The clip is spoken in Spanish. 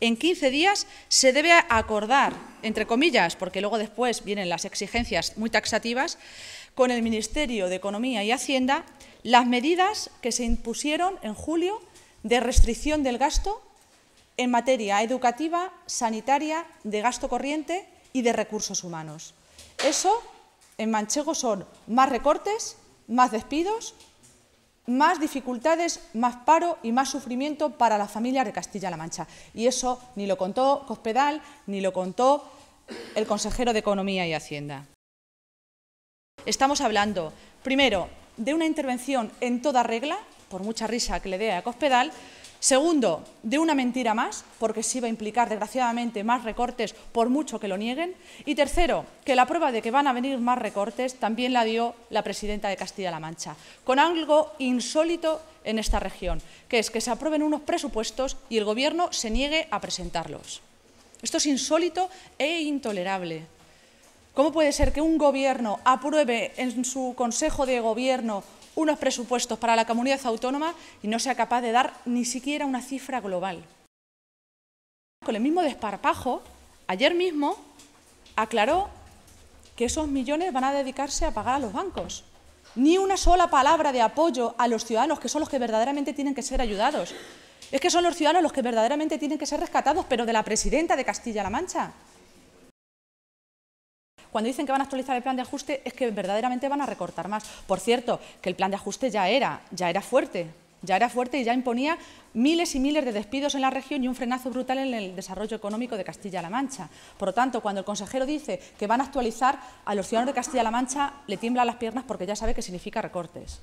en 15 días se debe acordar, entre comillas, porque luego después vienen las exigencias muy taxativas, con el Ministerio de Economía y Hacienda las medidas que se impusieron en julio de restricción del gasto en materia educativa, sanitaria, de gasto corriente y de recursos humanos. Eso en manchego son más recortes, más despidos, más dificultades, más paro y más sufrimiento para las familias de Castilla-La Mancha. Y eso ni lo contó Cospedal, ni lo contó el consejero de Economía y Hacienda. Estamos hablando, primero, de una intervención en toda regla, por mucha risa que le dé a Cospedal, Segundo, de una mentira más, porque sí va a implicar, desgraciadamente, más recortes, por mucho que lo nieguen. Y tercero, que la prueba de que van a venir más recortes también la dio la presidenta de Castilla-La Mancha, con algo insólito en esta región, que es que se aprueben unos presupuestos y el Gobierno se niegue a presentarlos. Esto es insólito e intolerable. ¿Cómo puede ser que un Gobierno apruebe en su Consejo de Gobierno unos presupuestos para la comunidad autónoma y no sea capaz de dar ni siquiera una cifra global. Con el mismo desparpajo, ayer mismo aclaró que esos millones van a dedicarse a pagar a los bancos. Ni una sola palabra de apoyo a los ciudadanos, que son los que verdaderamente tienen que ser ayudados. Es que son los ciudadanos los que verdaderamente tienen que ser rescatados, pero de la presidenta de Castilla-La Mancha. Cuando dicen que van a actualizar el plan de ajuste es que verdaderamente van a recortar más. Por cierto, que el plan de ajuste ya era, ya era fuerte, ya era fuerte y ya imponía miles y miles de despidos en la región y un frenazo brutal en el desarrollo económico de Castilla-La Mancha. Por lo tanto, cuando el consejero dice que van a actualizar, a los ciudadanos de Castilla-La Mancha le tiemblan las piernas porque ya sabe que significa recortes.